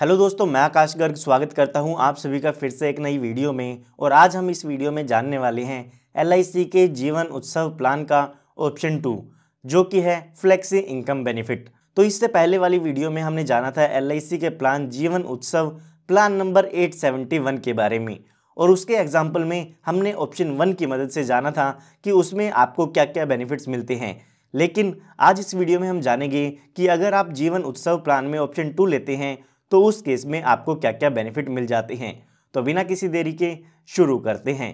hello दोस्तों मैं आकाश गर्ग स्वागत करता हूं आप सभी का फिर से एक नई वीडियो में और आज हम इस वीडियो में जानने वाले हैं एल के जीवन उत्सव प्लान का ऑप्शन टू जो कि है फ्लेक्सी इनकम बेनिफिट तो इससे पहले वाली वीडियो में हमने जाना था एल के प्लान जीवन उत्सव प्लान नंबर 871 के बारे में और उसके एग्जाम्पल में हमने ऑप्शन वन की मदद से जाना था कि उसमें आपको क्या क्या बेनिफिट्स मिलते हैं लेकिन आज इस वीडियो में हम जानेंगे कि अगर आप जीवन उत्सव प्लान में ऑप्शन टू लेते हैं तो उस केस में आपको क्या क्या बेनिफिट मिल जाते हैं तो बिना किसी देरी के शुरू करते हैं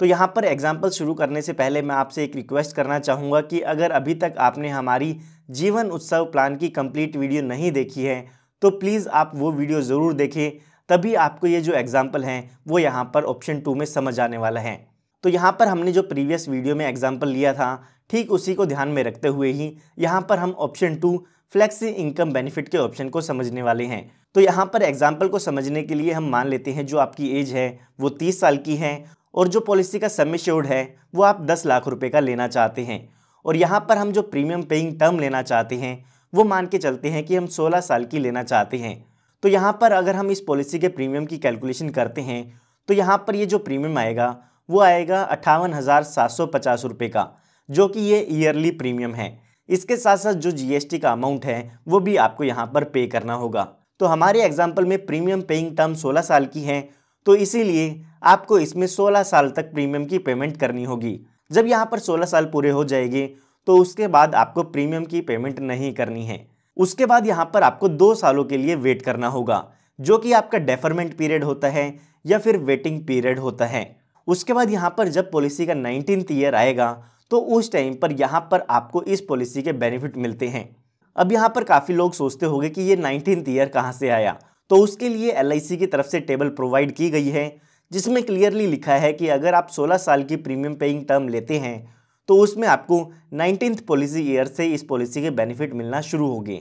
तो यहाँ पर एग्जाम्पल शुरू करने से पहले मैं आपसे एक रिक्वेस्ट करना चाहूँगा कि अगर अभी तक आपने हमारी जीवन उत्सव प्लान की कंप्लीट वीडियो नहीं देखी है तो प्लीज़ आप वो वीडियो ज़रूर देखें तभी आपको ये जो एग्ज़ाम्पल हैं वो यहाँ पर ऑप्शन टू में समझ आने वाला है तो यहाँ पर हमने जो प्रीवियस वीडियो में एग्ज़ाम्पल लिया था ठीक उसी को ध्यान में रखते हुए ही यहाँ पर हम option two flexi income benefit के ऑप्शन को समझने वाले हैं तो यहाँ पर एग्जाम्पल को समझने के लिए हम मान लेते हैं जो आपकी एज है वो तीस साल की है और जो पॉलिसी का सम है वो आप दस लाख रुपये का लेना चाहते हैं और यहाँ पर हम जो प्रीमियम पेइंग टर्म लेना चाहते हैं वो मान के चलते हैं कि हम सोलह साल की लेना चाहते हैं तो यहाँ पर अगर हम इस पॉलिसी के प्रीमियम की कैलकुलेशन करते हैं तो यहाँ पर ये जो प्रीमियम आएगा वो आएगा अट्ठावन हज़ार सात सौ पचास रुपये का जो कि ये ईयरली प्रीमियम है इसके साथ साथ जो जीएसटी का अमाउंट है वो भी आपको यहाँ पर पे करना होगा तो हमारे एग्जाम्पल में प्रीमियम पेइंग टर्म 16 साल की है तो इसीलिए आपको इसमें 16 साल तक प्रीमियम की पेमेंट करनी होगी जब यहाँ पर 16 साल पूरे हो जाएंगे तो उसके बाद आपको प्रीमियम की पेमेंट नहीं करनी है उसके बाद यहाँ पर आपको दो सालों के लिए वेट करना होगा जो कि आपका डेफरमेंट पीरियड होता है या फिर वेटिंग पीरियड होता है उसके बाद यहाँ पर जब पॉलिसी का नाइनटीन ईयर आएगा तो उस टाइम पर यहाँ पर आपको इस पॉलिसी के बेनिफिट मिलते हैं अब यहाँ पर काफ़ी लोग सोचते होंगे कि ये नाइनटीन ईयर कहाँ से आया तो उसके लिए एल की तरफ से टेबल प्रोवाइड की गई है जिसमें क्लियरली लिखा है कि अगर आप 16 साल की प्रीमियम पेइंग टर्म लेते हैं तो उसमें आपको नाइनटीन पॉलिसी ईयर से इस पॉलिसी के बेनिफिट मिलना शुरू होगी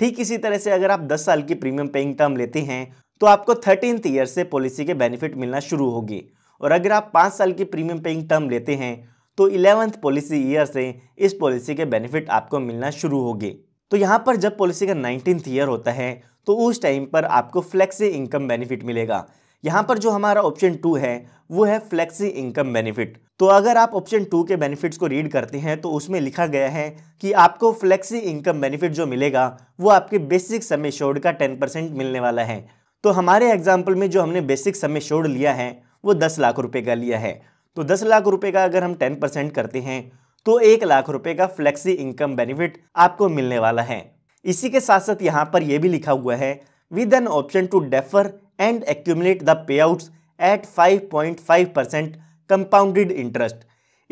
ठीक इसी तरह से अगर आप 10 साल की प्रीमियम पेइंग टर्म लेते हैं तो आपको थर्टीन ईयर से पॉलिसी के बेनिफिट मिलना शुरू होगी और अगर आप पाँच साल की प्रीमियम पेइंग टर्म लेते हैं तो इलेवंथ पॉलिसी ईयर से इस पॉलिसी के बेनिफिट आपको मिलना शुरू होगी तो यहाँ पर जब पॉलिसी का नाइनटीन्थ ईयर होता है तो उस टाइम पर आपको फ्लेक्सी इनकम बेनिफिट मिलेगा यहाँ पर जो हमारा ऑप्शन टू है वो है फ्लेक्सी इनकम बेनिफिट तो अगर आप ऑप्शन टू के बेनिफिट्स को रीड करते हैं तो उसमें लिखा गया है कि आपको फ्लेक्सी इनकम बेनिफिट जो मिलेगा वो आपके बेसिक समय शोड का टेन परसेंट मिलने वाला है तो हमारे एग्जाम्पल में जो हमने बेसिक समय शोड लिया है वो दस लाख रुपये का लिया है तो दस लाख रुपए का अगर हम टेन परसेंट करते हैं तो एक लाख रुपए का फ्लेक्सी इनकम बेनिफिट आपको मिलने वाला है इसी के साथ साथ यहाँ पर यह भी लिखा हुआ है with an option to defer and accumulate the pay at five percent compounded interest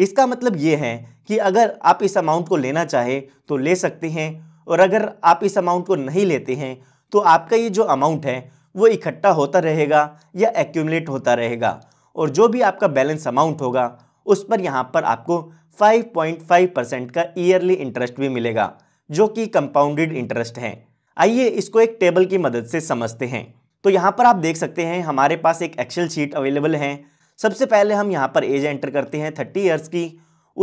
इसका मतलब ये है कि अगर आप इस अमाउंट को लेना चाहे तो ले सकते हैं और अगर आप इस अमाउंट को नहीं लेते हैं तो आपका ये जो अमाउंट है वो इकट्ठा होता रहेगा या एक्यूमलेट होता रहेगा और जो भी आपका बैलेंस अमाउंट होगा उस पर यहाँ पर आपको 5.5 परसेंट का ईयरली इंटरेस्ट भी मिलेगा जो कि कंपाउंडेड इंटरेस्ट है आइए इसको एक टेबल की मदद से समझते हैं तो यहाँ पर आप देख सकते हैं हमारे पास एक एक्सेल शीट अवेलेबल है सबसे पहले हम यहाँ पर एज एंटर करते हैं थर्टी ईयर्स की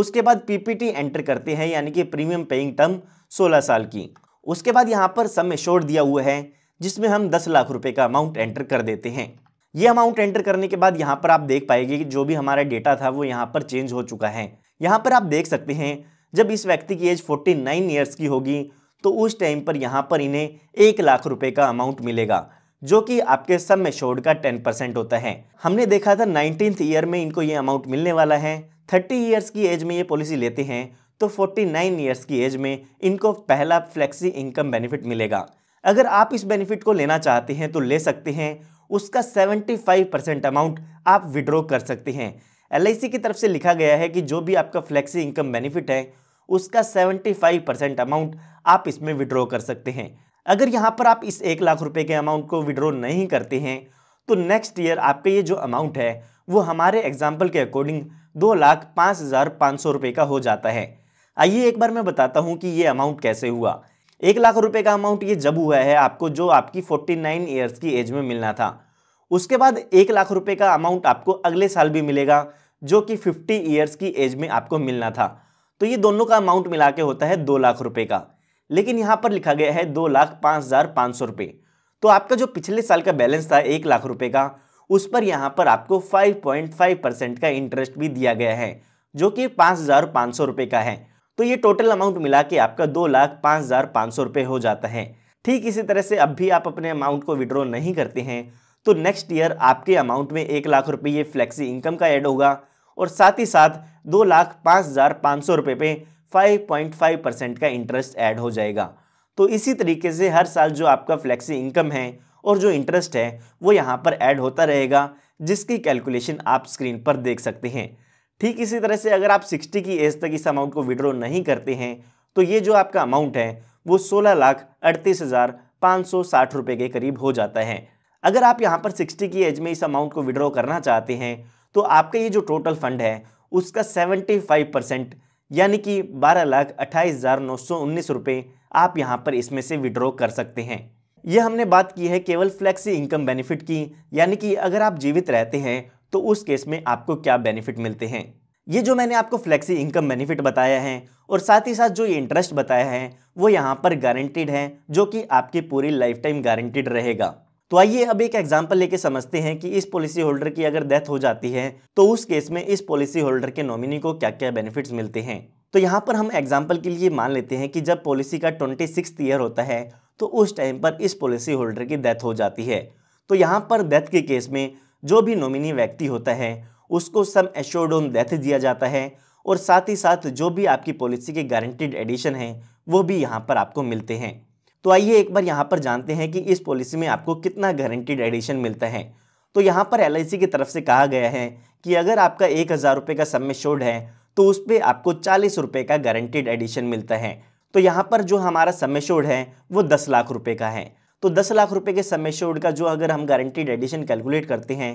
उसके बाद पीपीटी एंटर करते हैं यानी कि प्रीमियम पेइंग टर्म 16 साल की उसके बाद यहाँ पर सम एश्योर दिया हुआ है जिसमें हम 10 लाख रुपए का अमाउंट एंटर कर देते हैं ये अमाउंट एंटर करने के बाद यहाँ पर आप देख पाएंगे कि जो भी हमारा डेटा था वो यहाँ पर चेंज हो चुका है यहाँ पर आप देख सकते हैं जब इस व्यक्ति की एज 49 नाइन ईयर्स की होगी तो उस टाइम पर यहाँ पर इन्हें एक लाख रुपए का अमाउंट मिलेगा जो कि आपके सम एश्योर्ड का टेन परसेंट होता है हमने देखा था नाइनटीन ईयर में इनको ये अमाउंट मिलने वाला है थर्टी ईयर्स की एज में ये पॉलिसी लेते हैं तो फोर्टी नाइन ईयर्स की एज में इनको पहला फ्लेक्सी इनकम बेनिफिट मिलेगा अगर आप इस बेनिफिट को लेना चाहते हैं तो ले सकते हैं उसका 75 परसेंट अमाउंट आप विड्रॉ कर सकते हैं एल की तरफ से लिखा गया है कि जो भी आपका फ्लेक्सी इनकम बेनिफिट है उसका 75 परसेंट अमाउंट आप इसमें विड्रॉ कर सकते हैं अगर यहाँ पर आप इस एक लाख रुपए के अमाउंट को विड्रॉ नहीं करते हैं तो नेक्स्ट ईयर आपके ये जो अमाउंट है वो हमारे एग्जाम्पल के अकॉर्डिंग दो लाख पाँच हज़ार पाँच सौ रुपये का हो जाता है आइए एक बार मैं बताता हूँ कि ये अमाउंट कैसे हुआ एक लाख रुपए का अमाउंट ये जब हुआ है आपको जो आपकी फोर्टी नाइन ईयर्स की एज में मिलना था उसके बाद एक लाख रुपए का अमाउंट आपको अगले साल भी मिलेगा जो कि फिफ्टी ईयर्स की एज में आपको मिलना था तो ये दोनों का अमाउंट मिला के होता है दो लाख रुपए का लेकिन यहाँ पर लिखा गया है दो लाख पाँच हज़ार पाँच सौ रुपये तो आपका जो पिछले साल का बैलेंस था एक लाख रुपये का उस पर यहाँ पर आपको फाइव पॉइंट फाइव परसेंट का इंटरेस्ट भी दिया गया है जो कि पाँच हज़ार पाँच सौ रुपये का है तो ये टोटल अमाउंट मिला के आपका दो लाख पाँच हज़ार पाँच सौ रुपये हो जाता है ठीक इसी तरह से अब भी आप अपने अमाउंट को विड्रॉ नहीं करते हैं तो नेक्स्ट ईयर आपके अमाउंट में एक लाख रुपये ये फ्लैक्सी इनकम का ऐड होगा और साथ ही साथ दो लाख पाँच हज़ार पाँच सौ रुपये पे फाइव पॉइंट फाइव परसेंट का इंटरेस्ट ऐड हो जाएगा तो इसी तरीके से हर साल जो आपका फ्लैक्सी इनकम है और जो इंटरेस्ट है वो यहाँ पर ऐड होता रहेगा जिसकी कैलकुलेशन आप स्क्रीन पर देख सकते हैं ठीक इसी तरह से अगर आप 60 की एज तक इस अमाउंट को विड्रॉ नहीं करते हैं तो ये जो आपका अमाउंट है वो सोलह लाख अड़तीस हज़ार पाँच सौ साठ रुपये के करीब हो जाता है अगर आप यहाँ पर 60 की एज में इस अमाउंट को विड्रॉ करना चाहते हैं तो आपका ये जो टोटल फंड है उसका 75 परसेंट यानी कि बारह लाख अट्ठाईस हज़ार नौ सौ उन्नीस रुपये आप यहाँ पर इसमें से विड्रॉ कर सकते हैं ये हमने बात की है केवल फ्लैक्सी इनकम बेनिफिट की यानी कि अगर आप जीवित रहते हैं तो उस केस में आपको क्या बेनिफिट मिलते हैं ये जो मैंने आपको फ्लेक्सी इनकम बेनिफिट बताया है और साथ ही साथ जो ये इंटरेस्ट बताया है वो यहाँ पर गारंटीड है जो कि आपकी पूरी लाइफ टाइम गारंटीड रहेगा तो आइए अब एक एग्जाम्पल लेके समझते हैं कि इस पॉलिसी होल्डर की अगर डेथ हो जाती है तो उस केस में इस पॉलिसी होल्डर के नॉमिनी को क्या क्या बेनिफिट्स मिलते हैं तो यहाँ पर हम एग्जाम्पल के लिए मान लेते हैं कि जब पॉलिसी का ट्वेंटी ईयर होता है तो उस टाइम पर इस पॉलिसी होल्डर की डेथ हो जाती है तो यहाँ पर डेथ के केस में जो भी नॉमिनी व्यक्ति होता है उसको सम एश्योर्ड ऑन डेथ दिया जाता है और साथ ही साथ जो भी आपकी पॉलिसी के गारंटेड एडिशन हैं वो भी यहाँ पर आपको मिलते हैं तो आइए एक बार यहाँ पर जानते हैं कि इस पॉलिसी में आपको कितना गारंटेड एडिशन मिलता है तो यहाँ पर एल की तरफ से कहा गया है कि अगर आपका एक हज़ार रुपये का सम एश्योर्ड है तो उस पर आपको चालीस रुपये का गारंटेड एडिशन मिलता है तो यहाँ पर जो हमारा सम एश्योर्ड है वो दस लाख रुपये का है तो दस लाख रुपये के समय शोड़ का जो अगर हम गारंटीड एडिशन कैलकुलेट करते हैं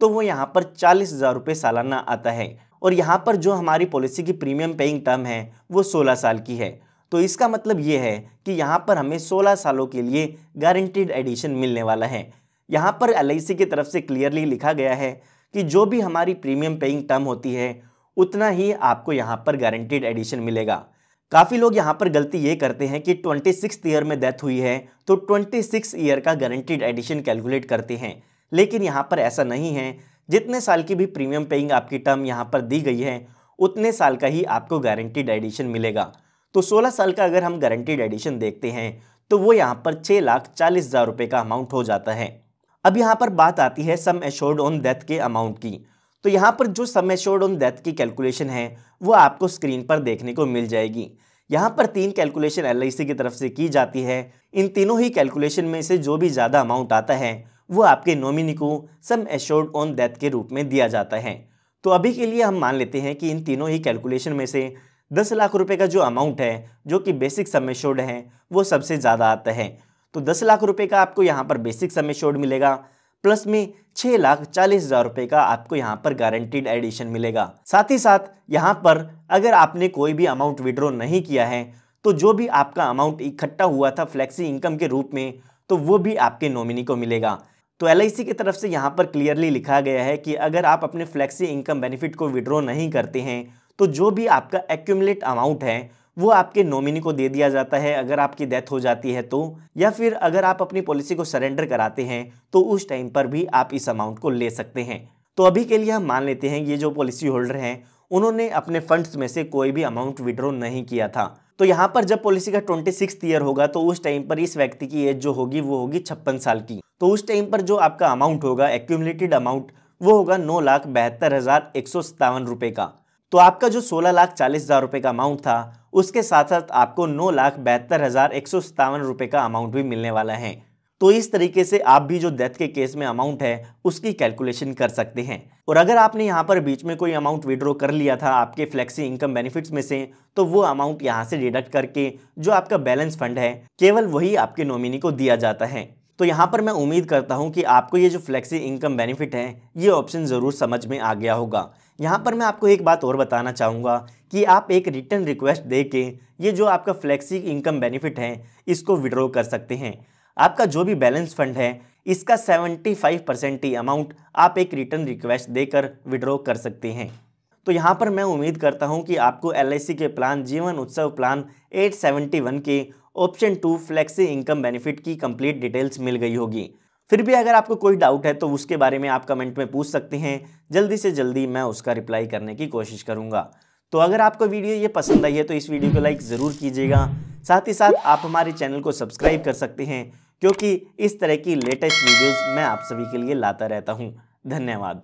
तो वो यहाँ पर चालीस हज़ार रुपये सालाना आता है और यहाँ पर जो हमारी पॉलिसी की प्रीमियम पेइंग टर्म है वो सोलह साल की है तो इसका मतलब ये है कि यहाँ पर हमें सोलह सालों के लिए गारंटीड एडिशन मिलने वाला है यहाँ पर एल की तरफ से क्लियरली लिखा गया है कि जो भी हमारी प्रीमियम पेइंग टर्म होती है उतना ही आपको यहाँ पर गारंटीड एडिशन मिलेगा काफ़ी लोग यहाँ पर गलती ये करते हैं कि ट्वेंटी सिक्स ईयर में डेथ हुई है तो ट्वेंटी ईयर का गारंटीड एडिशन कैलकुलेट करते हैं लेकिन यहाँ पर ऐसा नहीं है जितने साल की भी प्रीमियम पेइंग आपकी टर्म यहाँ पर दी गई है उतने साल का ही आपको गारंटीड एडिशन मिलेगा तो 16 साल का अगर हम गारंटीड एडिशन देखते हैं तो वो यहाँ पर छः लाख चालीस हज़ार रुपये का अमाउंट हो जाता है अब यहाँ पर बात आती है सम एश्योर्ड ऑन डेथ के अमाउंट की तो यहाँ पर जो समय शोर्ड ऑन डेथ की कैलकुलेशन है वो आपको स्क्रीन पर देखने को मिल जाएगी यहाँ पर तीन कैलकुलेशन एल की तरफ से की जाती है इन तीनों ही कैलकुलेशन में से जो भी ज़्यादा अमाउंट आता है वो आपके नॉमिनी को सम एश्योर्ड ऑन डेथ के रूप में दिया जाता है तो अभी के लिए हम मान लेते हैं कि इन तीनों ही कैलकुलेशन में से दस लाख रुपए का जो अमाउंट है जो कि बेसिक सम एश्योर्ड है वो सबसे ज़्यादा आता है तो दस लाख रुपये का आपको यहाँ पर बेसिक सम एश्योर्ड मिलेगा प्लस में छह लाख चालीस हज़ार रुपए का आपको यहाँ पर गारंटीड एडिशन मिलेगा साथ ही साथ यहाँ पर अगर आपने कोई भी अमाउंट विड्रॉ नहीं किया है तो जो भी आपका अमाउंट इकट्ठा हुआ था फ्लेक्सी इनकम के रूप में तो वो भी आपके नॉमिनी को मिलेगा तो एल की तरफ से यहाँ पर क्लियरली लिखा गया है कि अगर आप अपने फ्लेक्सी इनकम बेनिफिट को विड्रॉ नहीं करते हैं तो जो भी आपका एक्यूमलेट अमाउंट है वो आपके नॉमिनी को दे दिया जाता है अगर आपकी डेथ हो जाती है तो या फिर अगर आप अपनी पॉलिसी को सरेंडर कराते हैं तो उस टाइम पर भी आप इस अमाउंट को ले सकते हैं तो अभी के लिए हम मान लेते हैं ये जो पॉलिसी होल्डर हैं उन्होंने अपने फंड्स में से कोई भी अमाउंट विड्रॉ नहीं किया था तो यहाँ पर जब पॉलिसी का ट्वेंटी सिक्स ईयर होगा तो उस टाइम पर इस व्यक्ति की एज जो होगी वो होगी छप्पन साल की तो उस टाइम पर जो आपका अमाउंट होगा एक्यूमलेटेड अमाउंट वो होगा नौ लाख बहत्तर हज़ार एक सौ सत्तावन रुपये का तो आपका जो सोलह लाख चालीस हज़ार रुपये का अमाउंट था उसके साथ साथ आपको नौ लाख बहत्तर हज़ार एक सौ सत्तावन रुपये का अमाउंट भी मिलने वाला है तो इस तरीके से आप भी जो डेथ के केस में अमाउंट है उसकी कैलकुलेशन कर सकते हैं और अगर आपने यहाँ पर बीच में कोई अमाउंट विड्रॉ कर लिया था आपके फ्लेक्सी इनकम बेनिफिट्स में से तो वो अमाउंट यहाँ से डिडक्ट करके जो आपका बैलेंस फंड है केवल वही आपके नॉमिनी को दिया जाता है तो यहाँ पर मैं उम्मीद करता हूँ कि आपको ये जो फ्लेक्सी इनकम बेनिफिट है ये ऑप्शन ज़रूर समझ में आ गया होगा यहाँ पर मैं आपको एक बात और बताना चाहूँगा कि आप एक रिटर्न रिक्वेस्ट दे के ये जो आपका फ्लेक्सी इनकम बेनिफिट है इसको विड्रॉ कर सकते हैं आपका जो भी बैलेंस फंड है इसका 75 परसेंट ही अमाउंट आप एक रिटर्न रिक्वेस्ट देकर विड्रॉ कर सकते हैं तो यहाँ पर मैं उम्मीद करता हूँ कि आपको एल के प्लान जीवन उत्सव प्लान 871 के option two flexi income benefit की कंप्लीट डिटेल्स मिल गई होगी फिर भी अगर आपको कोई डाउट है तो उसके बारे में आप कमेंट में पूछ सकते हैं जल्दी से जल्दी मैं उसका रिप्लाई करने की कोशिश करूँगा तो अगर आपको वीडियो ये पसंद आई है तो इस वीडियो को लाइक ज़रूर कीजिएगा साथ ही साथ आप हमारे चैनल को सब्सक्राइब कर सकते हैं क्योंकि इस तरह की लेटेस्ट वीडियोस मैं आप सभी के लिए लाता रहता हूँ धन्यवाद